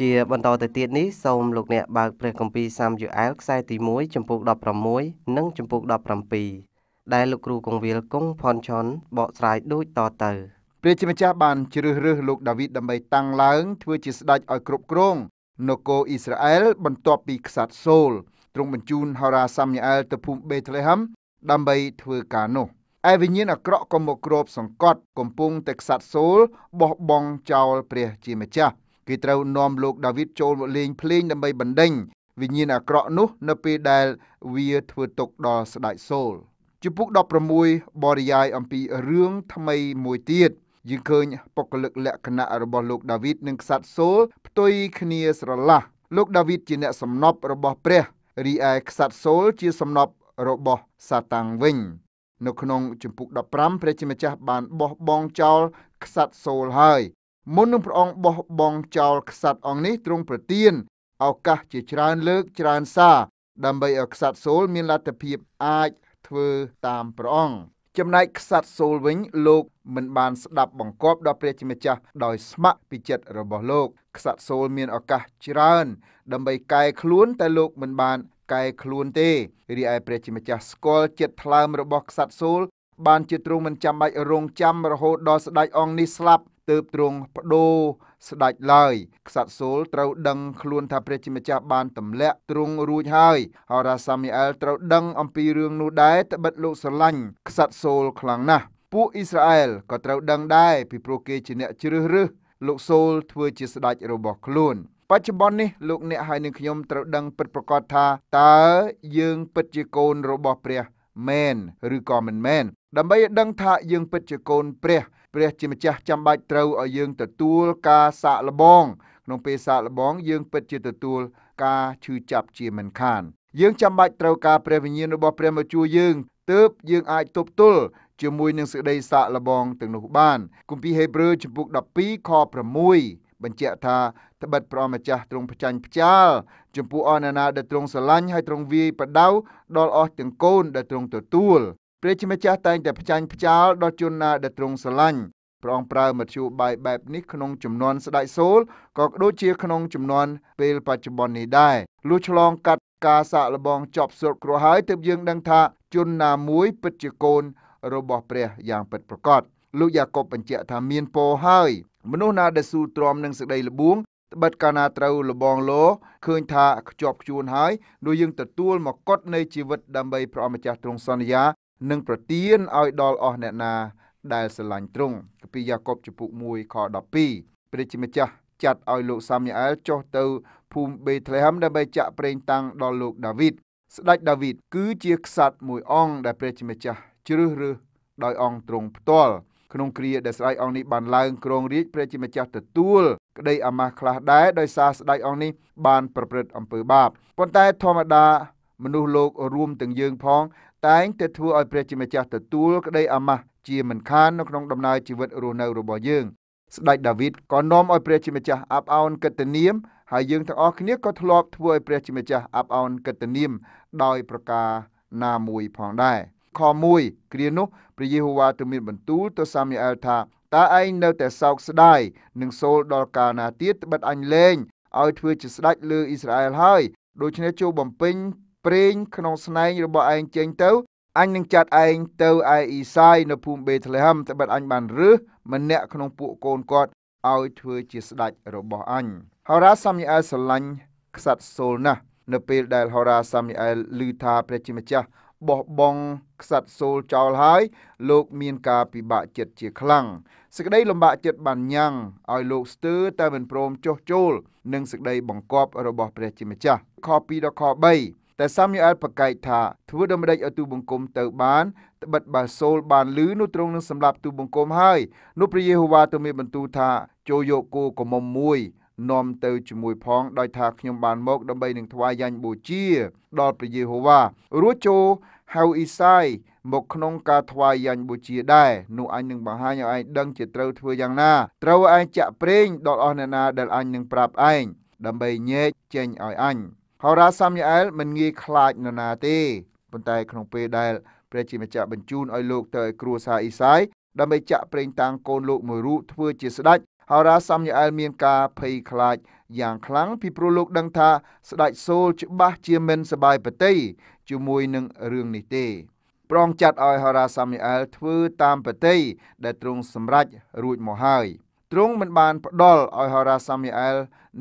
ជាបន្តទៅទៀតនេះសូមលោកអ្នកបើកព្រះគម្ពីរសាមយូអែលខ្សែទី1ចំពូក16និងចំពូក17ដែលលោកគ្រូកងវិលគង់ផនឆុនបកស្រាយដូចតទៅព្រះជាម្ចាស់បានជ្រើសរើសលោកដាវីតដើម្បីតាំងឡើងធ្វើជាស្ដេចឲ្យគ្រប់គ្រងនគរអ៊ីស្រាអែលបន្ទាប់ពីក្សត្រសូលទ្រង់បញ្ជូនហោរាសាមយូអែលទៅភូមិបេតលេហឹមដើម្បីធ្វើការនោះឯវិញ្ញាណអាក្រក់ក៏មកគ្របសង្កត់កំពុងតែក្សត្រសូលបោះបង់ចោលព្រះជាម្ចាស់គេត្រូវនាំលោកដាវីតចូលមកលេងភ្លេងដើម្បីបណ្ដេញវិញ្ញាណអាក្រក់នោះនៅពេលដែលវាធ្វើទុកដល់ស្ដេចសូលជំពូក16បរិយាយអំពីរឿងថ្មីមួយទៀតយើងឃើញបុគ្គលិកលក្ខណៈរបស់លោកដាវីតនិងក្សត្រសូលផ្ទុយគ្នាស្រឡះលោកដាវីតជាអ្នកសំណប់របស់ព្រះរីឯក្សត្រសូលជាសំណប់របស់សាតាំងវិញនៅក្នុងជំពូក15ព្រះជាម្ចាស់បានបោះបង់ចោលក្សត្រសូលហើយមុននឹងព្រះអង្គបោះបង់ចោលក្សត្រអង្គនេះទ្រង់ប្រទានឱកាសជាច្រើនលើកច្រើនសារដើម្បីឲ្យក្សត្រសូលមានលទ្ធភាពអាចធ្វើតាមព្រះអង្គចំណែកក្សត្រសូលវិញលោកមិនបានស្ដាប់បង្គាប់ដល់ព្រះជាម្ចាស់ដោយស្ម័គ្រពីចិត្តរបស់លោក ក្សត្រសូលមានឱកាសច្រើនដើម្បីកែខ្លួនតែលោកមិនបានកែខ្លួនទេរីឯព្រះជាម្ចាស់ស្គាល់ចិត្តថ្លើមរបស់ក្សត្រសូល បានជាទ្រង់មិនចាំបាច់រងចាំរហូតដល់ស្ដេចអង្គនេះស្លាប់ទើបទ្រង់បដូរស្ដេចឡើយក្សត្រសូលត្រូវដឹងខ្លួនថាព្រះជាម្ចាស់បានទម្លាក់ទ្រង់រួចហើយហោរាសាមីអែលត្រូវដឹងអំពីរឿងនោះដែរត្បិតលោកស្រឡាញ់ក្សត្រសូលខ្លាំងណាស់ពួកអ៊ីស្រាអែលក៏ត្រូវដឹងដែរពីព្រោះគេជាអ្នកជ្រើសរើសលោកសូលធ្វើជាស្ដេចរបស់ខ្លួនបច្ចុប្បន្ននេះលោកអ្នកហើយនឹងខ្ញុំត្រូវដឹងពិតប្រាកដថាតើយើងពិតជាកូនរបស់ព្រះមែនឬក៏មិនមែនដើម្បីឲ្យដឹងថាយើងពិតជាកូនព្រះព្រះជាម្ចាស់ចាំបាច់ត្រូវឲ្យយើងទទួលការសាកល្បងក្នុងពេលសាកល្បង យើងពិតជាទទួលការឈឺចាប់ជាមិនខាន យើងចាំបាច់ត្រូវការព្រះវិញ្ញាណរបស់ព្រះមកជួយយើងទើបយើងអាចទប់ទល់ជាមួយនឹងសេចក្តីសាកល្បងទាំងនោះបានគម្ពីរហេព្រើរជំពូក12ខ6បញ្ជាក់ថា ត្បិតព្រះម្ចាស់ទ្រង់ប្រចាញ់ផ្ចាលចំពោះអនណាដែលទ្រង់ស្រឡាញ់ហើយទ្រង់វាយប្រដៅដល់អស់ទាំងកូនដែលទ្រង់ទទួលព្រះជាម្ចាស់តែងតែផ្ចាញ់ផ្ចាលដល់ជនណាដែលទ្រង់ស្រឡាញ់ព្រះអង្គប្រើមធ្យោបាយបែបនេះក្នុងចំនួនស្ដេចសូលក៏ដូចជាក្នុងចំនួនពេលបច្ចុប្បន្ននេះដែរលុះឆ្លងកាត់ការសាក់លបងចប់ស្រុតគ្រោះហើយទើបយើងដឹងថាជនណាមួយពិតជាកូនរបស់ព្រះយ៉ាងពិតប្រាកដលោកយ៉ាកុបបញ្ជាក់ថាមានពរហើយមនុស្សណាដែលស៊ូទ្រាំនឹងសេចក្តីល្បួងត្បិតកាលណាត្រូវលបងលោឃើញថាខ្ជាប់ខ្ជួនហើយនោះយើងទទួលមកកត់នៃជីវិតដើម្បីព្រះអម្ចាស់ទ្រង់សន្យានិងប្រទានឲ្យដល់អស់អ្នកណា ដែលស្រឡាញ់ទ្រង់គម្ពីរយ៉ាកុបចំពុក1ខ12ព្រះជាម្ចាស់ចាត់ឲ្យលោកសាមយ៉ាអែលចុះទៅភូមិបេតលេហេមដើម្បីចាក់ប្រេងតាំងដល់លោកដាវីតស្ដេចដាវីតគឺជាក្សត្រមួយអង្គដែលព្រះជាម្ចាស់ជ្រើសរើសដោយអង្គទ្រង់ផ្ទាល់ក្នុងគ្រាដែលស្ដេចអង្គនេះបានឡើងគ្រងរាជព្រះជាម្ចាស់ទទួលក្តីអាម៉ាស់ខ្លះដែរដោយសារស្ដេចអង្គនេះបានប្រព្រឹត្តអំពើបាបប៉ុន្តែធម្មតាមនុស្សលោករួមទាំងយើងផងតែងតែធ្វើឲ្យព្រះជាម្ចាស់ទទួលក្តីអាម៉ាស់ជាមិនខាននៅក្នុងដំណើរជីវិតរស់នៅរបស់យើងស្ដេចដាវីតក៏នាំឲ្យព្រះជាម្ចាស់អាប់អោនកិត្តិនាមហើយយើងទាំងអស់គ្នាក៏ធ្លាប់ធ្វើឲ្យព្រះជាម្ចាស់អាប់អោនកិត្តិនាមដោយ ប្រការណាមួយផងដែរខ1គ្រានោះព្រះយេហូវ៉ាទ្រង់មានបន្ទូលទៅសាមយ៉ាអែលថាតើឯងនៅតែសោកស្ដាយនិងសូលដល់កាលណាទៀតត្បិតអញលែងឲ្យធ្វើជាស្ដេចលើអ៊ីស្រាអែលហើយដូច្នេះចូលបំពេញប្រេងក្នុងស្នែងរបស់ឯងចេញទៅអញនឹងចាត់ឯងទៅឯអ៊ីសាយនៅភូមិបេតលេហឹមត្បិតអញបានរើសម្នាក់ក្នុងពួកកូនគាត់ឲ្យធ្វើជាស្ដេចរបស់អញហោរ៉ាសាមយ៉ែលស្រឡាញ់ក្សត្រសូលណាស់នៅពេលដែលហោរ៉ាសាមយ៉ែលឮថាព្រះជាម្ចាស់បោះបង់ក្សត្រសូលចោលហើយ លោកមានការពិបាកចិត្តជាខ្លាំងសេចក្តីលំបាកចិត្តបានញ៉ាំងឲ្យលោកស្ទើរតែមិនព្រមចុះចូលនឹងសេចក្តីបង្គាប់របស់ព្រះជាម្ចាស់ខ2ដល់ខ3តែសាមយ៉ូអែលប្រកែកថាធ្វើដូចម្តេចឲ្យទូបង្គំទៅបានត្បិតបើសូលបានលឺនោះទ្រង់នឹងសម្លាប់ទូបង្គំហើយនោះព្រះយេហូវ៉ាទើបមានបន្ទូលថាចូលយកគោកមុំមួយនាំទៅជាមួយផងដោយថាខ្ញុំបានមកដើម្បីនឹងថ្វាយយ៉ាញ់បូជា ដល់ព្រះយេហូវ៉ារួចចូលហៅអ៊ីសាយមកក្នុងការថ្វាយយ៉ាញ់បូជាដែរនោះអញនឹងបង្ហាញឲ្យឯងដឹងជាត្រូវធ្វើយ៉ាងណា ត្រូវឯងចាក់ប្រេងដល់អស់អ្នកណាដែលអញនឹងប្រាប់ឯងដើម្បីញែកចេញឲ្យអញហោរាសាមយ៉ែលមិនងាយខ្លាចនរណាទេប៉ុន្តែក្នុងពេលដែល ព្រះជាម្ចាស់បញ្ជូនឲ្យលោកទៅឲ្យគ្រួសារអ៊ីសាយដើម្បីចាក់ប្រេងតាំងកូនលោកមួយរូបធ្វើជាស្ដេចហោរាសាមយ៉ែលមានការភ័យខ្លាចយ៉ាងខ្លាំងពីព្រោះលោកដឹងថាស្ដេចសូលច្បាស់ជាមិនសបាយប្រតិជាមួយនឹងរឿងនេះទេ ប្រងចាត់ឲ្យហោរាសាមយ៉ែលធ្វើតាមប្រតិដែលទ្រង់សម្រេចរួចមកហើយ។ទ្រង់មិនបានផ្ដល់ឲ្យហោរ៉ាសាមយ៉ាអែល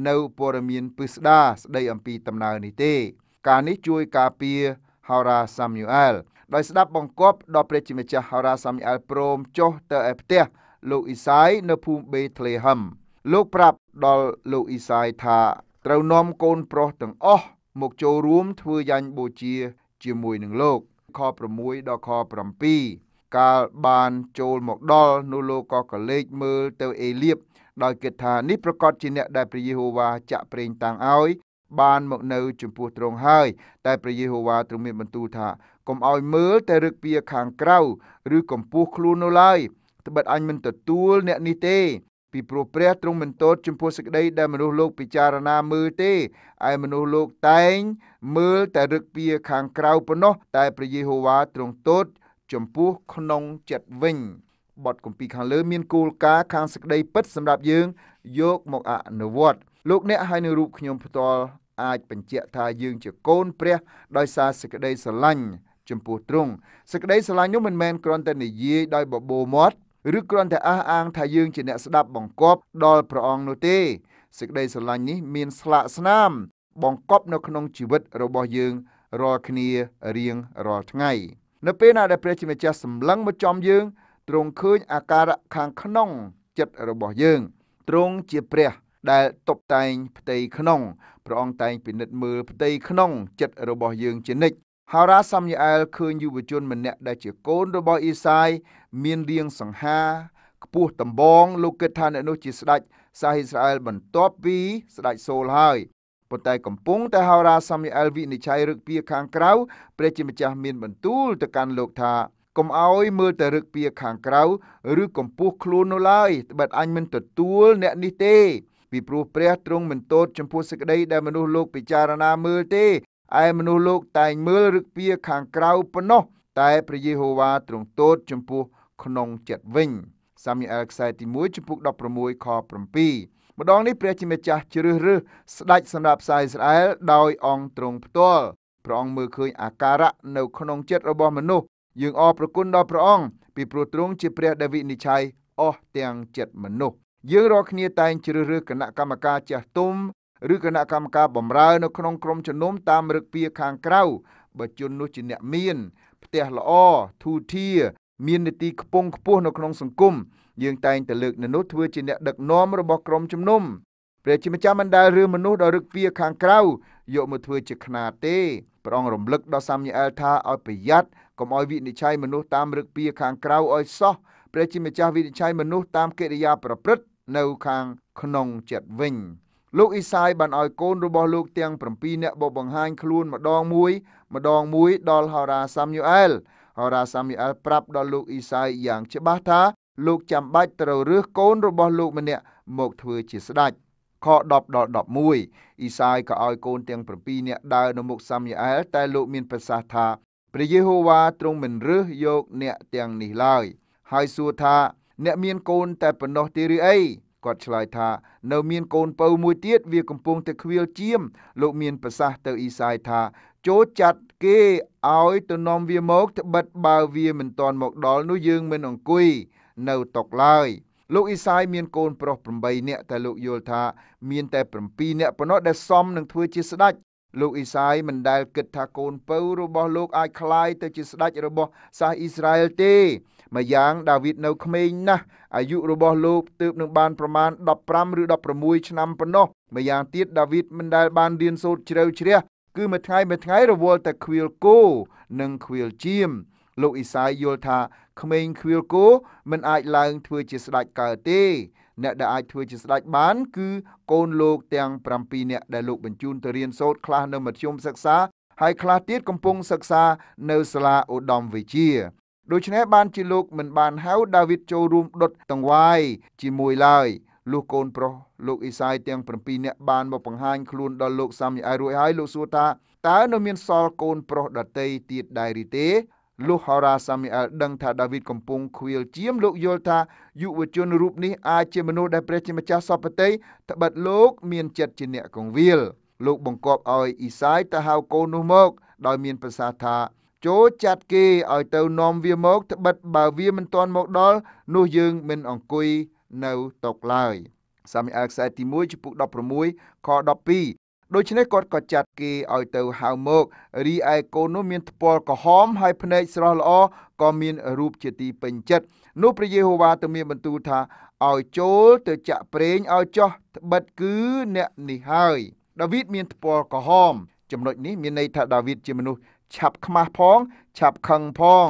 នៅព័ត៌មានពិស្ដាស្ដីអំពីដំណើរនេះទេ ការនេះជួយ ការពារហោរ៉ាសាមយ៉ាអែលដោយស្ដាប់បង្គាប់ដល់ព្រះជាម្ចាស់ហោរ៉ាសាមយ៉ាអែលព្រមចុះទៅឯផ្ទះលោកអ៊ីសាយនៅភូមិបេតលេហឹមលោកប្រាប់ដល់លោកអ៊ីសាយថា ត្រូវនាំកូនប្រុសទាំងអស់មកចូលរួមធ្វើយ៉ាញ់បូជា ជាមួយនឹងលោកខ6ដល់ខ7កាលបានចូលមកដល់នោះលោកក៏កលេចមើលទៅអេលៀបដោយគិតថា នេះប្រកាសជាអ្នកដែលព្រះយេហូវ៉ាចាក់ប្រេងតាំងឲ្យ បានមកនៅចំពោះទ្រង់ហើយ តែព្រះយេហូវ៉ាទ្រង់មានបន្ទូលថាកុំឲ្យមើលតែរឹកពីខាងក្រៅឬកំពស់ខ្លួននោះឡើយត្បិតអញមិនទទួលអ្នកនេះទេពីព្រោះព្រះទ្រង់មិនទោសចំពោះសេចក្តីដែលមនុស្សលោកពិចារណាមើលទេឯមនុស្សលោកតែងមើលតែរឹកពីខាងក្រៅប៉ុណ្ណោះតែព្រះយេហូវ៉ាទ្រង់ទោសចំពោះក្នុងចិត្តវិញបទគម្ពីរខាងលើមានគោលការណ៍ខាងសេចក្តីពិតសម្រាប់យើងយកមកអនុវត្តលោកអ្នកហើយនៅរូបខ្ញុំផ្ទាល់អាចបញ្ជាក់ថាយើងជាកូនព្រះដោយសារសេចក្តីស្រឡាញ់ចំពោះទ្រង់សេចក្តីស្រឡាញ់នោះមិនមែនគ្រាន់តែនិយាយដោយបបោមាត់ឬគ្រាន់តែអះអាងថាយើងជាអ្នកស្ដាប់បង្គាប់ដល់ព្រះអង្គនោះទេសេចក្តីស្រឡាញ់នេះមានស្លាកស្នាមបង្កប់នៅក្នុងជីវិតរបស់យើងរាល់គ្នារៀងរាល់ថ្ងៃនៅពេលណាដែលព្រះជាម្ចាស់សម្លឹងមកចំយើងទ្រង់ឃើញអាការៈខាងក្នុងចិត្តរបស់យើងទ្រង់ជាព្រះដែលតុបតែងផ្ទៃក្នុងព្រះអង្គតែងពិនិត្យមើលផ្ទៃក្នុងចិត្តរបស់យើងជានិច្ចហារ៉ាសាមយ៉ាអែលឃើញយុវជនម្នាក់ដែលជាកូនរបស់អ៊ីសាយមានរាងសង្ហាខ្ពស់តម្បងលោកគិតថាអ្នកនោះជាស្ដេចសាសអ៊ីស្រាអែលបន្ទាប់ពីស្ដេចសូលហើយប៉ុន្តែកំពុងតែហោរាសាមូអែលវិនិច្ឆ័យរឹកពីខាងក្រៅព្រះជាម្ចាស់មានបន្ទូលទៅកាន់លោកថាកុំអោយមើលតែរឹកពីខាងក្រៅឬកំពស់ខ្លួននោះឡើយត្បិតអញមិនទទួលអ្នកនេះទេពីព្រោះព្រះទ្រង់មិនទោតចំពោះសេចក្តីដែលមនុស្សលោកពិចារណាមើលទេឯមនុស្សលោកតែងមើលរឹកពីខាងក្រៅប៉ុណ្ណោះតែព្រះយេហូវ៉ាទ្រង់ទោតចំពោះក្នុងចិត្តវិញសាមអែលខ្សែទី1ចំពុក16ខ7ម្ដងនេះព្រះជាម្ចាស់ជ្រើសរើសស្ដេចសម្រាប់សាអ៊ីស្រាអែលដោយ អង្គទ្រង់ផ្ទាល់ព្រះអង្គមើលឃើញអាការៈនៅក្នុងចិត្តរបស់មនុស្សយើងអរព្រគុណដល់ព្រះអង្គពីព្រោះទ្រង់ជាព្រះដែលវិនិច្ឆ័យអស់ទាំងចិត្តមនុស្សយើងរាល់គ្នាតែងជ្រើសរើសគណៈកម្មការចាស់ទុំឬគណៈកម្មការបម្រើ នៅក្នុងក្រមជំនុំតាមរឹកពីខាងក្រៅបើជននោះជាអ្នកមានផ្ទះល្អធូធាមាននីតិខ្ពង់ខ្ពស់នៅក្នុងសង្គមយើងតែងតែលើកនៅនោះធ្វើជាអ្នកដឹកនាំរបស់ក្រុមជំនុំព្រះជាម្ចាស់មិនដែលរឿងមនុស្សដល់រឹកពីខាងក្រៅយកមកធ្វើជាខ្នាទេព្រះអង្គរំលឹកដល់សាមញ៉ែលថាឲ្យប្រយ័ត្នកុំឲ្យវិនិច្ឆ័យមនុស្សតាមរឹកពីខាងក្រៅឲ្យសោះព្រះជាម្ចាស់វិនិច្ឆ័យមនុស្សតាមកិរិយា ប្រព្រឹត្តនៅខាង ក្នុងចិត្តវិញលោកអ៊ីសាយបានឲ្យកូនរបស់លោក ទាំង7នាក់បបបង្ហាញខ្លួនម្ដងមួយម្ដងមួយដល់ហោរាសាមញូអែលហោរាសាមីអែលប្រាប់ដល់លោកអ៊ីសាយយ៉ាងច្បាស់ថាលោកចាំបាច់ត្រូវរើសកូនរបស់លោកម្នាក់មកធ្វើជាស្ដេចខ10ដល់11អ៊ីសាយក៏ឲ្យកូនទាំង7នាក់ដើរនៅមុខសាមីអែលតែលោកមានប្រសាសន៍ថាព្រះយេហូវ៉ាទ្រង់មិនរើសយកអ្នកទាំងនេះឡើយ ហើយសួរថា អ្នកមានកូនតែប៉ុណ្ណោះទេឬអីគាត់ឆ្លើយថា នៅមានកូនពៅមួយទៀតវាកំពុងតែខ្វៀលជាមលោកមានប្រសាសន៍ទៅអ៊ីសាយថាចូលចាត់គេឲ្យទៅនាំវាមកត្បិតបើវាមិនទាន់មកដល់នោះយើងមិនអង្គុយនៅតុកឡើយ លោកអ៊ីសាយមានកូនប្រុស8នាក់តែលោកយល់ថាមានតែ7នាក់ប៉ុណ្ណោះដែលសមនឹងធ្វើជាស្ដេចលោកអ៊ីសាយមិនដែលគិតថាកូនពៅរបស់លោកអាចคล้ายទៅជាស្ដេចរបស់សាសអ៊ីស្រាអែលទេម្យ៉ាងដាវីតនៅក្មេងណាស់អាយុរបស់លោកទើបនឹងបានប្រមាណ15ឬ16ឆ្នាំប៉ុណ្ណោះម្យ៉ាងទៀតដាវីតមិនដែលបានរៀនសូត្រជ្រៅជ្រះគឺមួយថ្ងៃមួយថ្ងៃរវល់ តែខ្វៀលគោនិងខ្វៀលជាមលោកអ៊ីសាយយល់ថាក្មេងខ្វៀលគោមិនអាចឡើងធ្វើជាស្ដេចកើតទេអ្នកដែលអាចធ្វើជាស្ដេចបានគឺកូនលោក ទាំង7នាក់ដែលលោកបញ្ជូនទៅរៀនសូត្រខ្លះ នៅមធ្យមសិក្សាហើយខ្លះទៀតកំពុងសិក្សានៅសាលាឧត្តមវិជ្ជាដូច្នេះបានជាលោក មិនបានហៅដាវីតចូលរួមដុតតង្វាយ ជាមួយឡើយលុះកូនប្រុសលោកអ៊ីសាយទាំង7នាក់បានមកបង្ហាញខ្លួនដល់លោកសាមយ៉ារួចហើយលោកសួរថាតើនៅមានសល់កូនប្រុសដតីទៀតដែរឬទេលុះហូរ៉ាសាមីអែលដឹងថាដាវីតកំពុងខ្វៀលជាមលោកយល់ថាយុវជនរូបនេះអាចជាមនុស្សដែលព្រះជាម្ចាស់សពតិត្បិតលោកមានចិត្តជាអ្នកកងវាលលោក បង្គាប់ឲ្យអ៊ីសាយទៅហៅកូននោះមក ដោយមានប្រសាសន៍ថាចូលចាត់គេឲ្យទៅនាំវាមកត្បិតបើវាមិនទាន់មកដល់នោះយើងមិនអង្គុយនៅຕົកឡើយសាមអែលខ្សែទី1ចំពុក16ខ12ដូច្នេះគាត់ក៏ចាត់គេឲ្យទៅហៅមករីឯកូននោះមានថ្ពាល់ក្រហមហើយភ្នែកស្រស់ល្អក៏មានរូបជាទីពេញចិត្តនោះព្រះយេហូវ៉ាទៅមានបន្ទូលថាឲ្យចូលទៅចាក់ប្រេងឲ្យចោះត្បិតគឺអ្នកនេះហើយដាវីតមានថ្ពាល់ក្រហម ចំណុចនេះមានន័យថាដាវីតជាមនុស្សឆាប់ខ្មាស់ផង ឆាប់ខឹងផង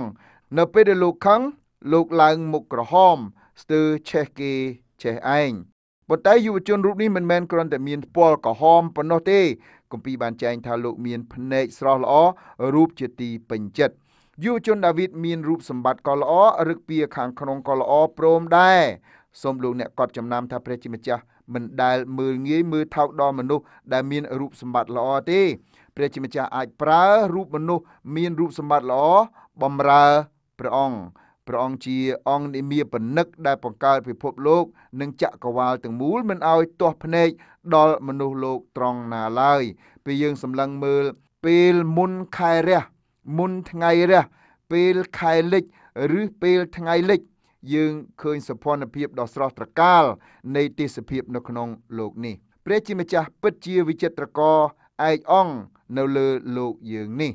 នៅពេលដែលលោកខឹងលោកឡើងមុខក្រហមស្ទើរឆេះគេឆេះឯងប៉ុន្តែយុវជនរូបនេះមិនមែនគ្រាន់តែ មានពណ៌ក្រហមប៉ុណ្ណោះទេគម្ពីរបានចែងថាលោក មានភ្នែកស្រស់ល្អរូបជាទីពេញចិត្តយុវជនដាវីតមានរូបសម្បត្តិក៏ល្អរឹកពីខាងក្នុងក៏ល្អព្រមដែរសូមលោកអ្នកកត់ចំណាំ ថាព្រះជាម្ចាស់មិនដែល មើលងាយមើលថោកដល់មនុស្សដែលមានរូបសម្បត្តិល្អទេព្រះជាម្ចាស់អាចប្រើរូបមនុស្សមានរូបសម្បត្តិល្អបំរើព្រះអង្គព្រះអង្គជាអង្គនិមាបនិកដែលបង្កើតពិភពលោក និងចក្រវាលទាំងមូលមិនឲ្យទាស់ភ្នែកដល់មនុស្សលោកត្រង់ណាឡើយ ពេលយើងសម្លឹងមើលពេលមុនខែរះមុនថ្ងៃរះពេលខែលិចឬពេលថ្ងៃលិចយើងឃើញសុភ័ណភាពដ៏ស្រស់ត្រកាលនៃទេសភាពនៅក្នុងលោកនេះព្រះជាម្ចាស់ពិតជាវិចិត្រករឯកអង្គនៅលើលោកយើងនេះ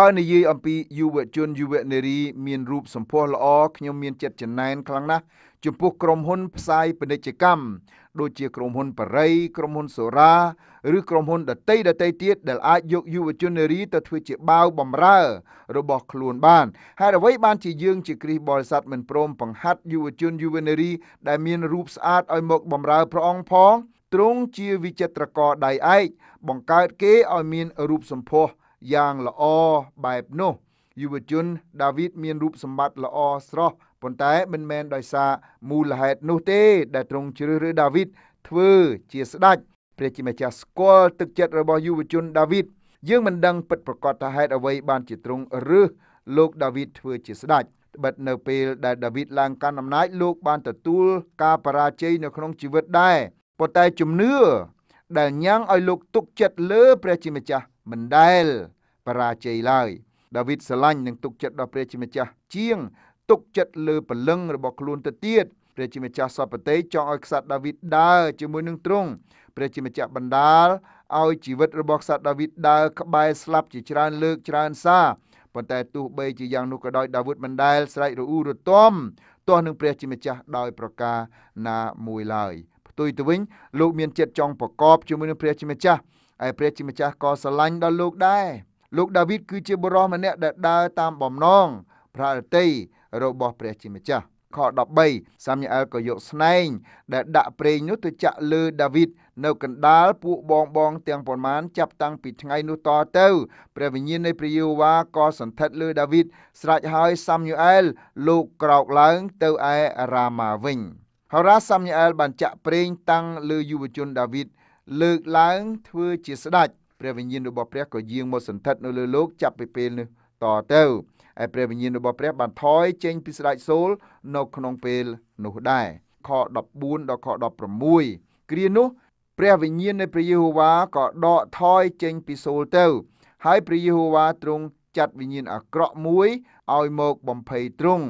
បើនិយាយអំពីយុវជនយុវនារីមានរូបសម្ផស្សល្អខ្ញុំមានចិត្តចំណែនខ្លាំងណាស់ចំពោះក្រុមហ៊ុន ផ្សាយពាណិជ្ជកម្មដូចជាក្រុមហ៊ុនបរិយក្រុមហ៊ុនសូរ៉ាឬក្រុមហ៊ុនដតីដតីទៀតដែលអាចយកយុវជននារីទៅធ្វើជាបាវបំរើ របស់ខ្លួនបានហើយអ្វីបានជាយើងជាគ្រីស្ទបរិស័ទមិនព្រមបង្ហាត់យុវជនយុវនារីដែលមានរូបស្អាតឲ្យមកបំរើព្រះអង្គផងទ្រង់ជាវិចិត្រករដៃឯកបង្កើតគេឲ្យមានរូបសម្ផស្សយ៉ាងល្អបែបនោះយុវជនដាវីតមានរូបសម្បត្តិល្អស្រស់ប៉ុន្តែ មិនមែនដោយសារមូលហេតុនោះទេដែលទ្រង់ជ្រើសរើសដាវីតធ្វើជាស្ដេចព្រះជាម្ចាស់ស្គាល់ទឹកចិត្តរបស់យុវជនដាវីតយើងមិនដឹងពិតប្រាកដថាហេតុអ្វីបានជាទ្រង់រើសលោកដាវីតធ្វើជាស្ដេចត្បិតនៅពេលដែលដាវីតឡើងកាន់អំណាចលោក បានទទួលការបរាជ័យនៅក្នុងជីវិតដែរប៉ុន្តែ ជំនឿដែលញ៉ាំងឲ្យលោក ទុកចិត្តលើព្រះជាម្ចាស់មិនដែលបរាជ័យឡើយដាវីតស្រឡាញ់និងទុកចិត្តដល់ព្រះជាម្ចាស់ជាងទុកចិត្តលើពលឹងរបស់ខ្លួនទៅទៀតព្រះជាម្ចាស់សពតេចង់ឲ្យខ្សាត់ដាវីតដើរជាមួយនឹងទ្រង់ព្រះជាម្ចាស់បណ្ដាលឲ្យជីវិតរបស់ខ្សាត់ដាវីតដើរក្បែរស្លាប់ជាច្រើន លើកច្រើនសារប៉ុន្តែទោះបីជាយ៉ាងនោះក៏ដោយដាវីតមិនដែលស្រែករអ៊ូរទាំទាស់នឹងព្រះជាម្ចាស់ដោយ ប្រការណាមួយឡើយផ្ទុយទៅវិញលោកមានចិត្តចង់ប្រកបជាមួយនឹងព្រះជាម្ចាស់ឯព្រះជាម្ចាស់ក៏ស្រឡាញ់ដល់លោកដែរលោកដាវីតគឺជាបុរសម្នាក់ដែលដើរតាមបំណងប្រារតីរបស់ព្រះជាម្ចាស់ខ13សាមញអែលក៏យកស្នែងដែលដាក់ប្រេងនោះទៅចាក់លើដាវីតនៅកណ្ដាលពួកបងបងទាំងប៉ុន្មានចាប់តាំងពីថ្ងៃនោះតទៅ ព្រះវិញ្ញាណនៃព្រះយេហូវ៉ាក៏សន្ធិដ្ឋលើដាវីតស្រេចហើយសាមញអែលលោកក្រោកឡើងទៅឯរ៉ាម៉ាវិញហោរ៉ាសាមញអែលបានចាក់ប្រេងតាំងលើយុវជនដាវីតលើកឡើងធ្វើជាស្ដេចព្រះវិញ្ញាណរបស់ព្រះក៏យាងមកសន្ធិដ្ឋនៅលើលោកចាប់ពីពេលនេះតទៅហើយព្រះវិញ្ញាណរបស់ព្រះបានថយចេញពីស្ដេចសូល នៅក្នុងពេល នោះដែរខ14ដល់ខ16គ្រានោះព្រះវិញ្ញាណនៃព្រះយេហូវ៉ាក៏ដកថយចេញពីសូលទៅ ហើយព្រះយេហូវ៉ាទ្រង់ចាត់វិញ្ញាណអាក្រក់មួយឲ្យមកបំភ័យទ្រង់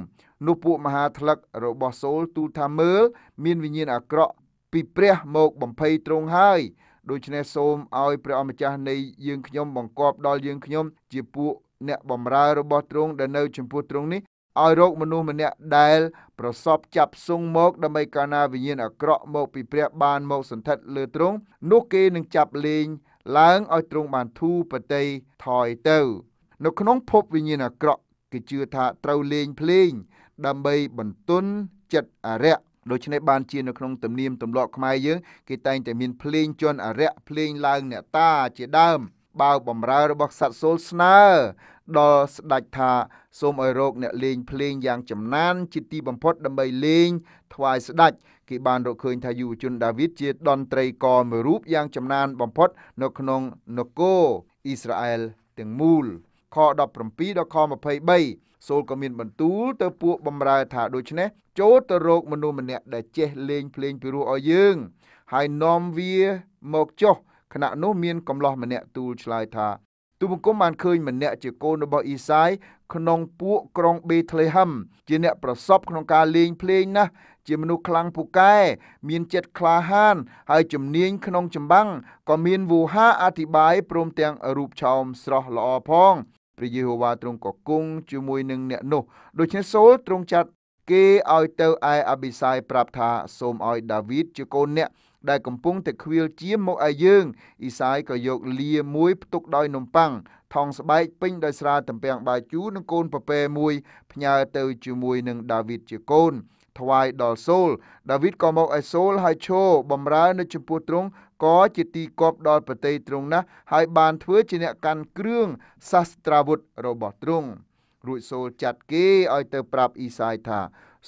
នោះពួកមហាថ្លឹករបស់សូលទូថាមើលមានវិញ្ញាណអាក្រក់ពីព្រះ មកបំភ័យទ្រង់ហើយដូច្នេះសូមឲ្យព្រះអម្ចាស់នៃយើងខ្ញុំបង្គាប់ដល់យើងខ្ញុំ ជាពួកអ្នកបម្រើរបស់ទ្រង់ដែលនៅ ចំពោះទ្រង់នេះឲ្យរកមនុស្សម្នាក់ដែលប្រសពចាប់ស៊ុងមកដើម្បីកាលណាវិញ្ញាណអាក្រក់មកពីព្រះបានមកសន្ធិដ្ឋលើទ្រង់នោះគេនឹងចាប់លេងឡើងឲ្យទ្រង់បានធូរបតីថយទៅ នៅក្នុងភពវិញ្ញាណអាក្រក់គេជឿថាត្រូវលេងភ្លេងដើម្បីបន្ទន់ចិត្តអរិយដូច្នេះបានជានៅក្នុងទំនៀមទម្លាប់ខ្មែរយើងគេតែងតែមានភ្លេងជន់អរិយភ្លេងឡើងអ្នកតាជាដើមបើបំរើរបស់សัตว์សូលស្នើដល់ស្ដេចថាសូមឲ្យរោគអ្នកលេងភ្លេងយ៉ាងចំណានជាទីបំផុតដើម្បីលេងថ្វាយស្ដេចគេបានរកឃើញថាយុវជនដាវីតជាតន្ត្រីករមួយរូបយ៉ាងចំណានបំផុតនៅក្នុងនគរអ៊ីស្រាអែលទាំងមូលខ17ដល់ខ23សូលក៏មានបន្ទូលទៅពួកបំរើថាដូច្នេះចូលទៅរកមនុស្សម្នាក់ដែលចេះលេងភ្លេងពិរោះឲ្យយើង ហើយនាំវាមកចុះខណៈនោះមានកំឡោះម្នាក់ទូលឆ្លើយថាទូបង្គំបានឃើញម្នាក់ជាកូនរបស់អ៊ីសាយក្នុងពួកក្រុងបេថ្លេហឹមជាអ្នកប្រសពក្នុងការលេងភ្លេងណាស់ជាមនុស្សខ្លាំងពូកែមានចិត្តក្លាហាន ហើយជំនាញក្នុងចម្បាំងក៏មានវោហាអធិបាយព្រមទាំងរូបឆោមស្រស់ល្អផងព្រះយេហូវ៉ាទ្រង់ក៏គង់ជាមួយនឹងអ្នកនោះដូច្នេះសូលទ្រង់ចាត់គេឲ្យទៅឯអាប៊ីសាយប្រាប់ថាសូមឲ្យដាវីតជាកូនអ្នកដែលកំពុងតែខ្វៀលជាមមកឲ្យយើងអ៊ីសាយក៏យកលាមួយផ្ទុកដោយនំប៉័ងថងស្បែកពេញដោយស្រាតំពាំងបាយជូរនិងកូនពពែមួយផ្ញើទៅជាមួយនឹងដាវីតជាកូន ថ្វាយដល់សូលដាវីតក៏មកឲ្យសូលហើយឈោបំរើនៅចំពោះទ្រង់ករជាទីគប់ដល់ប្រទេសទ្រង់ណាស់ហើយបានធ្វើជាអ្នកកាន់គ្រឿងសាស្ត្រាវុធរបស់ទ្រង់រួចសូលចាត់គេឲ្យទៅប្រាប់អ៊ីសាយថា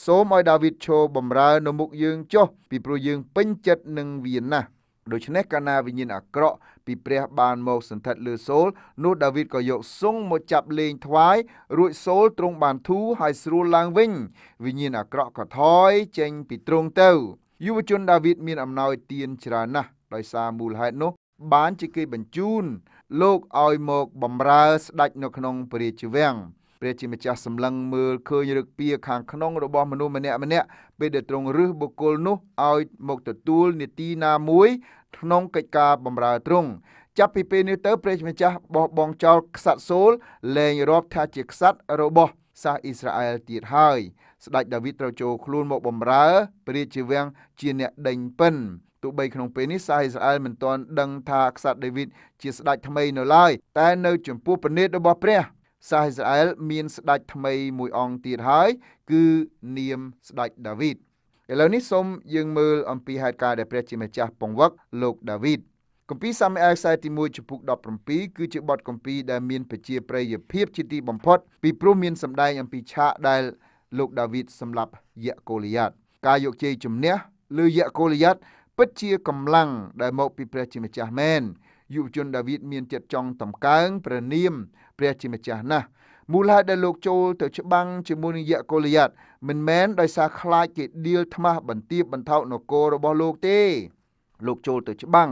សូមឲ្យដាវីតឈរបំរើនៅមុខយើងចុះពីព្រោះយើងពេញចិត្តនឹងវាណាស់ដូច្នេះកាលណាវិញ្ញាណអាក្រក់ពីព្រះ បានមកសន្ធិដ្ឋលើសូល នោះដាវីតក៏យកស៊ុងមកចាប់លេងថ្វាយរួចសូលទ្រង់បានធូរហើយស្រួលឡើងវិញ វិញ្ញាណអាក្រក់ក៏ថយចេញពីទ្រង់ទៅយុវជនដាវីតមានអំណោយទានច្រើនណាស់ដោយសារមូលហេតុនោះ បានជាគេបញ្ជូនលោកឲ្យមកបំរើស្ដេចនៅក្នុង ព្រះរាជវាំងព្រះជាម្ចាស់សម្លឹងមើលឃើញរឹកពីខាងក្នុង របស់មនុស្សម្នាក់ម្នាក់ពេលដែលទ្រង់រឹសបុគ្គលនោះឲ្យមកទទួលនីតិណាមួយក្នុងកិច្ចការបម្រើទ្រង់ចាប់ពីពេលនេះតទៅព្រះជាម្ចាស់បោះបង់ចោលខ្សាត់សូលលែងរាប់ថាជាខ្សាត់របស់សាសអ៊ីស្រាអែលទៀតហើយ ស្ដេចដាវីតត្រូវចូលខ្លួនមកបម្រើព្រះរាជវាំងជាអ្នកដេញពិនទោះបីក្នុងពេលនេះសារអ៊ីស្រាអែលមិនទាន់ដឹងថាក្សត្រដាវីតជាស្ដេចថ្មីនៅឡើយតែនៅចំពោះព្រះនេតរបស់ព្រះសារអ៊ីស្រាអែលមានស្ដេចថ្មីមួយអង្គទៀតហើយ គឺនាមស្ដេចដាវីតឥឡូវនេះសូមយើងមើលអំពីហេតុការណ៍ដែលព្រះជាម្ចាស់ពង្វឹកលោកដាវីតគម្ពីរសាមអែលខ្សែទី1ចំពុក17គឺជាបទគម្ពីរដែលមានប្រជាប្រិយភាពជាទីបំផុតពីព្រោះមានសម្ដែងអំពីឆាកដែលលោកដាវីតសម្លាប់យៈកូលីយ៉ាត ការយកជ័យជំនះលើយៈកូលីយ៉ាតពិតជាកម្លាំងដែលមកពីព្រះជាម្ចាស់មែនយុវជនដាវីតមានចិត្តចង់តម្កើងព្រះនាមព្រះជាម្ចាស់ណាស់មូលហេតុដែលលោកចូលទៅច្បាំងជាមួយនឹងយៈកូលីយ៉ាតមិនមែនដោយសារខ្លាចគេដៀលថ្មាស់បន្ទាបបន្ថោកនគររបស់លោកទេ លោកចូលទៅច្បាំង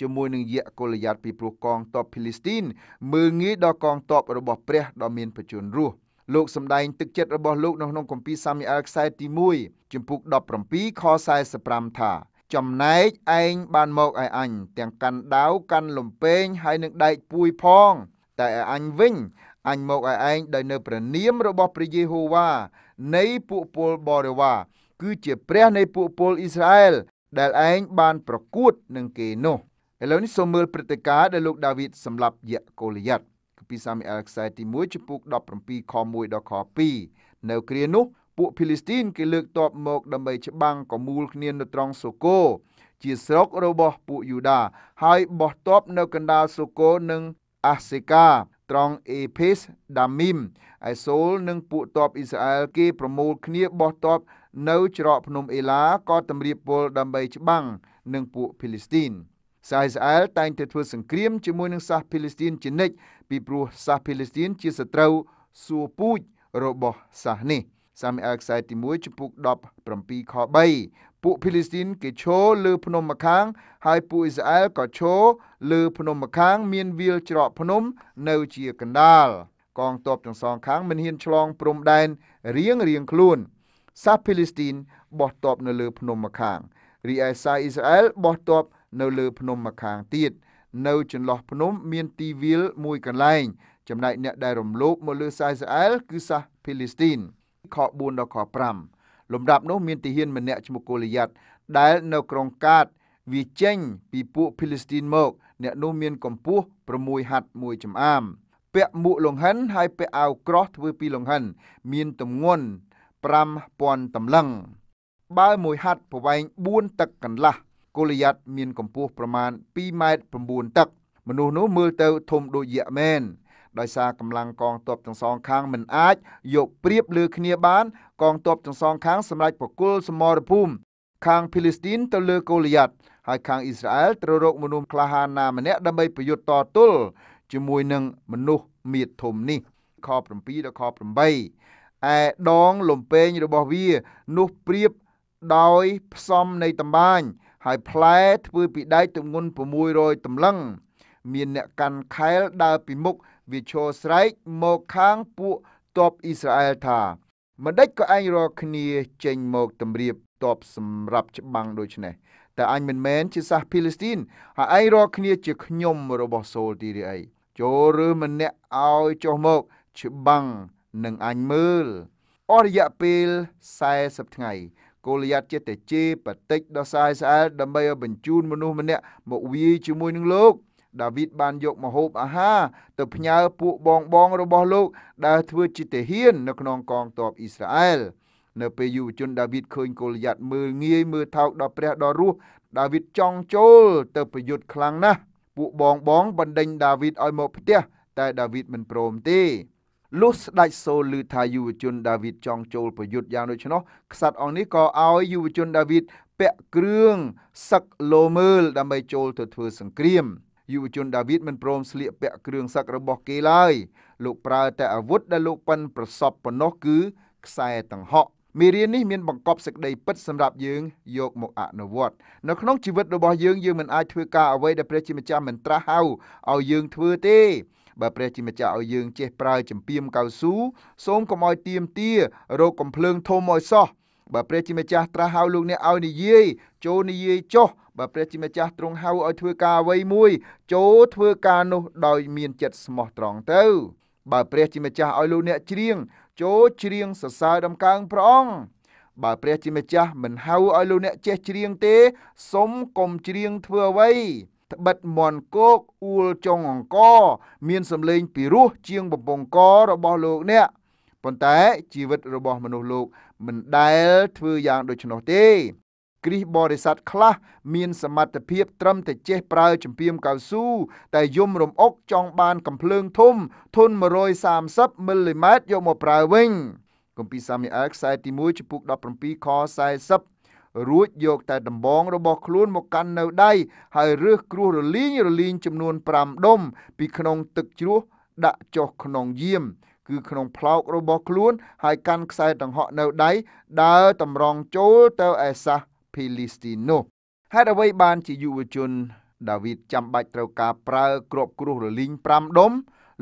ជាមួយនឹងយៈកូលីយ៉ាតពីព្រោះកងទ័ពភីលីស្ទីនមើងងាយដល់កងទ័ពរបស់ព្រះដ៏មានបជនរស់លោកសម្ដែងទឹកចិត្តរបស់លោកនៅក្នុងគម្ពីរសាមយ៉ាអែលខ្សែទី1ចំពុក17ខ45ថាចំណែកឯងបានមកឲ្យអញទាំងកាន់ដាវកាន់លំពេងហើយនឹងដែកពួយផង តែឲ្យអញវិញអញមកឲ្យឯងដោយនៅព្រះនាមរបស់ព្រះយេហូវ៉ានៃពួកពលបរិវារគឺជាព្រះ នៃពួកពលអ៊ីស្រាអែលដែលឯងបានប្រកួតនឹងគេនោះឥឡូវនេះសូមមើលព្រឹត្តិការណ៍ដែលលោកដាវីតសម្លាប់យ៉ាកូលីយ៉ាត់ពីសាមីអែលខ្សែទី1ចំពុក17ខ1ដល់ខ2នៅគ្រានោះពួកភីលីស្ទីនគេលើកទ័ពមកដើម្បីច្បាំងកមូលគ្នានៅត្រង់សូកូជាស្រុករបស់ពួកយូដា ហើយបោះទ័ពនៅ កណ្ដាលសូកូនិងអាសេកាត្រង់អេភេសដាមីមឯសូល និង ពួកទ័ពអ៊ីស្រាអែលគេប្រមូល គ្នាបោះទ័ពនៅច្រកភ្នំអេឡាក៏តម្រៀបពល ដើម្បីច្បាំងនឹងពួកភីលីស្ទីនសាអ៊ីស្រាអែលតែងតែធ្វើសង្គ្រាមជាមួយនឹងសាសភីលីស្ទីនជានិច្ចពីព្រោះសាសភីលីស្ទីន ជាសត្រូវសួរពូជរបស់សាសនេះ។សាមអែលខ្សែទី1ចំពុក17ខ3ពួកភីលីស្ទីនគេឈរលើភ្នំម្ខាង ហើយពួកអ៊ីស្រាអែលក៏ឈរលើភ្នំម្ខាងមានវាលច្រកភ្នំ នៅជាកណ្ដាល កងទ័ពទាំងសងខាងមិនហ៊ានឆ្លង ព្រំដែនរៀងរៀងខ្លួនសាសភីលីស្ទីនបោះទ័ពនៅលើភ្នំម្ខាងរីឯសាសអ៊ីស្រាអែលបោះទ័ពនៅលើ ភ្នំម្ខាងទៀតនៅចន្លោះភ្នំមានទីវាលមួយកន្លែងចំណែកអ្នកដែលរំលោភមកលើសាសអ៊ីស្រាអែលគឺសាសភីលីស្ទីន។ខ4ដល់ខ5លំដាប់នោះ មានទាហានម្នាក់ឈ្មោះកូលីយ៉ាត់ដែលនៅក្រុងកាតវាចេញពីពួកភីលីស្ទីនមកអ្នកនោះមានកម្ពស់6ហັດមួយចំអាមពាក់មួកលង្ហិនហើយពាក់អាវក្រោះធ្វើពីលង្ហិនមានទម្ងន់5000តម្លឹងបើមួយហັດប្រវែង4ទឹកកន្លះកូលីយ៉ាត់មានកម្ពស់ប្រមាណ2ម៉ែត្រ9ទឹក មនុស្សនោះមើលទៅធំដូចយៈមែនដោយសារកម្លាំងកងទ័ពទាំងសងខាងមិនអាច យកប្រៀបលើគ្នាបាន កងទ័ពទាំងសងខាងសម្រាប់បកគលសមរភូមិខាងភីលីស្ទីន ទៅលើកូលីយ៉ាត់ហើយខាងអ៊ីស្រាអែលត្រូវរកមនុស្សក្លាហានណាម្នាក់ដើម្បីប្រយុទ្ធតទល់ជាមួយនឹងមនុស្សមៀតធំនេះខ7ដល់ខ8ឯដងលំពេងរបស់វានោះប្រៀបដោយផ្សំនៃតម្បាញហើយផ្លែធ្វើពីដែកទម្ងន់600តម្លឹង មានអ្នកកាន់ខែលដើរពីមុខវាឈរស្រែកមកខាងពួកទ័ពអ៊ីស្រាអែលថាមិនដេចក៏អញរកគ្នាចេញមកទម្រាបតបសម្រាប់ច្បាំងដូចនេះតែអញមិនមែនជាសាសភីលីស្ទីនហើយអញរកគ្នាជាខ្ញុំរបស់សូលទីរីអីចូលឬម្នាក់ឲ្យចុះមកច្បាំងនឹងអញមើលអស់រយៈពេល40ថ្ងៃកូលយ៉ាតជាតែជេបន្តិចដល់សាយស្អែលដើម្បីឲ្យបញ្ជូនមនុស្សម្នាក់មកវាយជាមួយនឹងលោកដាវីតបានយកមហូបអាហារទៅផ្ញើពួកបងបងរបស់លោកដែលធ្វើជាទាហាននៅក្នុងកងទ័ពអ៊ីស្រាអែលនៅពេលយុវជនដាវីតឃើញកូលយ៉ាត់មើលងាយមើលថោកដល់ព្រះដ៏រស់ដាវីតចង់ចូលទៅប្រយុទ្ធខ្លាំងណាស់ពួកបងបងបណ្ដេញដាវីតឲ្យមកផ្ទះតែដាវីតមិនព្រមទេលុះស្ដេចសូលឮថាយុវជនដាវីតចង់ចូលប្រយុទ្ធយ៉ាងដូច្នោះក្សត្រអង្គនេះក៏ឲ្យយុវជនដាវីតពាក់គ្រឿងសឹកលោមើលដើម្បីចូលទៅធ្វើសង្គ្រាមយុវជនដាវីតមិនព្រមស្លៀកពាក់គ្រឿងសឹករបស់គេឡើយលោកប្រើតែអាវុធដែលលោកប៉ិនប្រសពប៉ុណ្ណោះគឺខ្សែតង្ហក់មេរៀននេះមានបង្កប់សេចក្តីពិតសម្រាប់យើងយកមកអនុវត្តនៅក្នុងជីវិតរបស់យើងយើងមិនអាចធ្វើការអ្វីដែលព្រះជាម្ចាស់មិនត្រាស់ហៅឲ្យយើងធ្វើទេបើព្រះជាម្ចាស់ឲ្យយើងចេះប្រើចម្រៀមកៅស៊ូសូមកុំឲ្យទៀមទារោគកំភ្លើងធំឲ្យសោះបើព្រះជាម្ចាស់ត្រាស់ហៅលោកអ្នកឲ្យនិយាយចូលនិយាយចុះបើព្រះជាម្ចាស់ទ្រង់ហៅឲ្យធ្វើការអ្វីមួយ ចូលធ្វើការនោះដោយមានចិត្តស្មោះត្រង់ទៅ បើព្រះជាម្ចាស់ឲ្យលោកអ្នកច្រៀងចូលច្រៀងសរសើរដំកើងព្រះអង្គបើព្រះជាម្ចាស់មិនហៅឲ្យលោកអ្នកចេះច្រៀងទេសូមកុំច្រៀងធ្វើអ្វីត្បិតមន់គោកអ៊ូលចុងអង្គមានសម្លេងពីរោះជាងបំពង់ករបស់លោកអ្នកប៉ុន្តែជីវិតរបស់មនុស្សលោក មិនដែលធ្វើយ៉ាងដូច្នោះទេ គ្រីស្ទបរិស័ទខ្លះមានសមត្ថភាពត្រឹមតែចេះប្រើចំពីមកៅស៊ូតែយំរំអុកចង់បានកំភ្លើងធំធន130មីលីម៉ែត្រយកមកប្រើវិញគម្ពីរសាមអែលខ្សែទី1ចំពុក17ខ40រួចយក តែដំបងរបស់ខ្លួនមកកាន់នៅដៃហើយរើសគ្រោះរលីងរលីងចំនួន5ដុំពីក្នុង ទឹកជ្រោះដាក់ចុះក្នុងយាមគឺក្នុងផ្លោករបស់ខ្លួន ហើយកាន់ខ្សែដង្ហក់នៅដៃដើរតម្រង់ចូលទៅឯសាសភីលីស្ទីននោះហេតុអ្វីបានជាយុវជនដាវីតចាំបាច់ត្រូវការប្រើ ក្របគ្រោះរលីង5ដុំ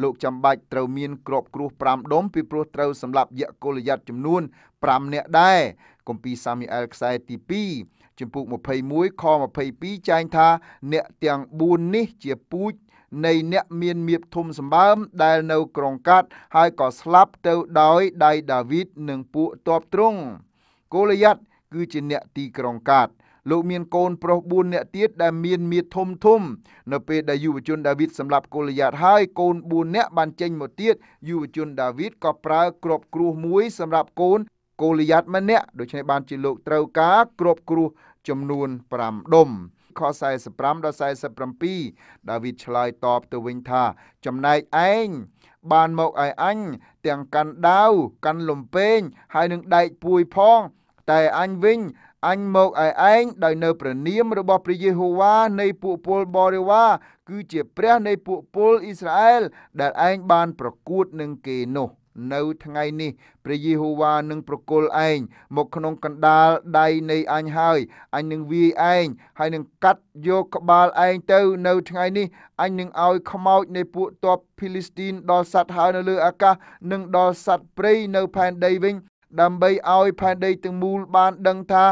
លោកចាំបាច់ត្រូវមានក្របគ្រោះ5ដុំពីព្រោះត្រូវសម្រាប់យៈកុលយ័តចំនួន5នាក់ដែរគម្ពីរសាមអ៊ីអែលខ្សែទី2ចំពុក21ខ22ចែងថា អ្នកទាំង4នេះជាពូជនៃអ្នកមានមៀបធំសម្បើមដែលនៅក្រុងកាត់ហើយក៏ស្លាប់ទៅដោយដៃដាវីតនិងពួកទ័ពទ្រង់កូលយ៉ាត់គឺជាអ្នកទីក្រុងកាត់លោកមានកូនប្រុស4នាក់ទៀតដែលមានមាធំធំនៅពេលដែលយុវជនដាវីតសម្លាប់កូលយ៉ាតហើយកូន4នាក់បានចេញមកទៀតយុវជនដាវីតក៏ប្រើគ្រាប់គ្រួសមួយសម្រាប់កូនកូលយ៉ាតម្នាក់ដូច្នេះបានជាលោកត្រូវការគ្រាប់គ្រួសចំនួន5ដុំខ45ដល់47ដាវីតឆ្លើយតបទៅវិញថា ចំណែកឯងបានមកឲ្យអញទាំងកាន់ដាវកាន់លំពេងហើយនឹងដែកពួយផងតែអញវិញអញមកឲ្យឯងដោយនៅព្រះនាមរបស់ព្រះយេហូវ៉ានៃពួកពលបរិវារគឺជាព្រះនៃពួកពលអ៊ីស្រាអែល ដែលឯងបានប្រកួតនឹងគេនោះ។នៅថ្ងៃនេះព្រះយេហូវ៉ានឹងប្រគល់ឯងមកក្នុងកណ្ដាលដៃនៃអញហើយអញនឹងវាយឯងហើយនឹងកាត់យកក្បាលឯងទៅនៅថ្ងៃនេះអញនឹងឲ្យខ្មោចនៃពួកទ័ពភីលីស្ទីនដល់សัตว์ហើរនៅលើអាកាសនិងដល់សัตว์ព្រៃនៅផែនដីវិញ ដើម្បីឲ្យផែនដីទាំងមូលបានដឹងថា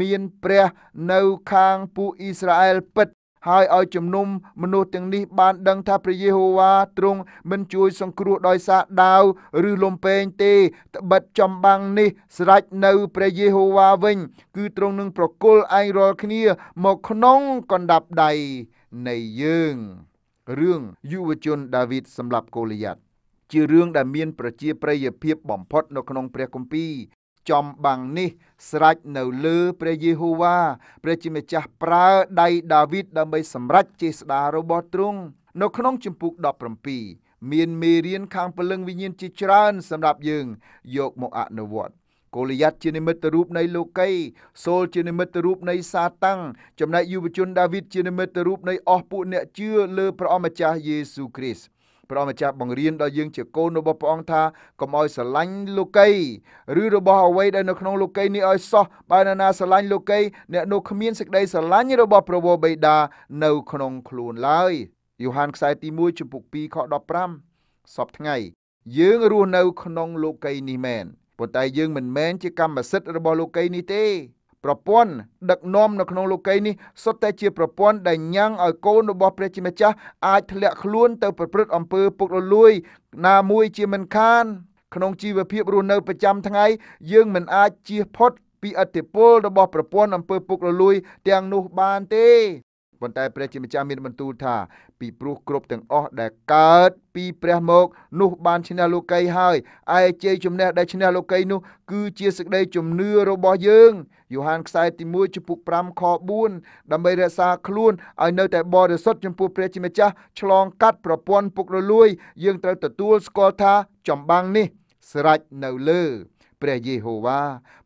មានព្រះនៅខាងពួកអ៊ីស្រាអែលពិតហើយឲ្យជំនុំ មនុស្សទាំងនេះ បាន ដឹងថាព្រះយេហូវ៉ាទ្រង់មិន ជួយសង្គ្រោះដោយសារដាវឬលំពែងទេ ត្បិតចំបាំងនេះ ស្រេចនៅព្រះយេហូវ៉ាវិញ គឺទ្រង់នឹងប្រគល់ឯងរាល់គ្នា មកក្នុងកណ្ដាប់ដៃនៃយើងរឿងយុវជនដាវីតសម្រាប់កូលីយ៉ាត់ជារឿងដែលមានប្រជាប្រិយភាពបំផុតនៅក្នុងព្រះគម្ពីរចំបាំងនេះស្រេចនៅលើព្រះយេហូវ៉ាព្រះជាម្ចាស់ប្រើដៃដាវីតដើម្បីសម្រេចចេស្តារបស់ទ្រង់នៅក្នុងជំពូក17មានមេរៀនខាងព្រលឹងវិញ្ញាណជាច្រើន សម្រាប់យើងយកមកអនុវត្តកូលីយ៉ាត់ជានិមិត្តរូប នៃលោកីសូលជានិមិត្តរូប នៃសាតាំងចំណែកយុវជនដាវីតជានិមិត្តរូបនៃអស់ពួកអ្នកជឿលើព្រះអម្ចាស់យេស៊ូគ្រីស្ទព្រះម្ចាស់បង្រៀនដល់យើងជាកូនរបស់ព្រះអង្គថាកុំឲ្យស្រឡាញ់លោកីឬរបស់អ្វីដែលនៅក្នុងលោកីនេះឲ្យសោះបើនរណាស្រឡាញ់លោកី អ្នកនោះគ្មានសេចក្តីស្រឡាញ់របស់ព្រះវរបិតានៅ ក្នុងខ្លួនឡើយយ៉ូហានខ្សែ ទី1ចំពុក2ខ15សពថ្ងៃ យើងរស់នៅ ក្នុង លោកីនេះមែនប៉ុន្តែ យើងមិនមែនជាកម្មសិទ្ធិរបស់លោកីនេះទេប្រព័ន្ធដឹកនាំនៅក្នុងលោកីនេះសុទ្ធតែជាប្រព័ន្ធដែលញ៉ាំងឲ្យកូនរបស់ព្រះជាម្ចាស់អាចធ្លាក់ខ្លួនទៅប្រព្រឹត្តអំពើពុករលួយ ណាមួយជាមិនខាន ក្នុងជីវភាពរស់នៅប្រចាំថ្ងៃយើងមិនអាចជៀសផុតពីអតិពលរបស់ប្រព័ន្ធអំពើពុករលួយទាំងនោះបានទេប៉ុន្តែព្រះជាម្ចាស់មានបន្ទូលថា ពីព្រោះគ្រប់ទាំងអស់ដែលកើតពីព្រះមកនោះបានឈ្នះលោកីហើយឯជ័យជំនះដែលឈ្នះលោកីនោះគឺជាសេចក្តីជំនឿរបស់យើងយ៉ូហានខ្សែទី1ចំពុក5ខ4ដើម្បីរក្សាខ្លួនឲ្យនៅតែបរិសុទ្ធចំពោះព្រះជាម្ចាស់ឆ្លងកាត់ប្រព័ន្ធពុករលួយយើងត្រូវទទួលស្គាល់ថាចំបាំងនេះ ស្រេចនៅលើព្រះយេហូវ៉ា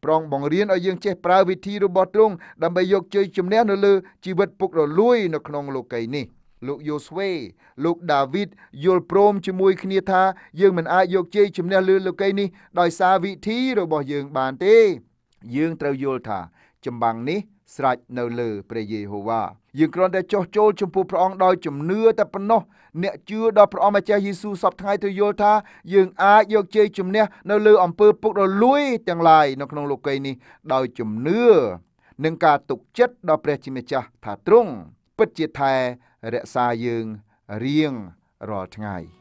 ប្រងបង្រៀនឲ្យយើងចេះប្រើវិធីរបស់ទ្រង់ដើម្បីយកជ័យជំនះនៅលើជីវិតពុករលួយនៅក្នុងលោកីនេះលោកយូស្វេ លោកដាវីតយល់ព្រមជាមួយគ្នាថា យើងមិនអាចយកជ័យជំនះលើលោកីនេះដោយសារវិធីរបស់យើងបានទេយើងត្រូវយល់ថាចម្បាំងនេះ ស្រេចនៅលើព្រះយេហូវ៉ាយើងគ្រាន់តែចោះចូលចំពោះព្រះអង្គដោយជំនឿតែប៉ុណ្ណោះអ្នកជឿដល់ព្រះអង្គម្ចាស់យេស៊ូវសពថ្ងៃទៅយល់ថាយើងអាចយកជ័យជំនះនៅលើអំពើពុករលួយទាំងឡាយនៅក្នុងលោកីនេះដោយជំនឿនិងការទុកចិត្តដល់ព្រះជាម្ចាស់ថាទ្រង់ពិតជាថែរក្សាយើងរៀងរាល់ថ្ងៃ។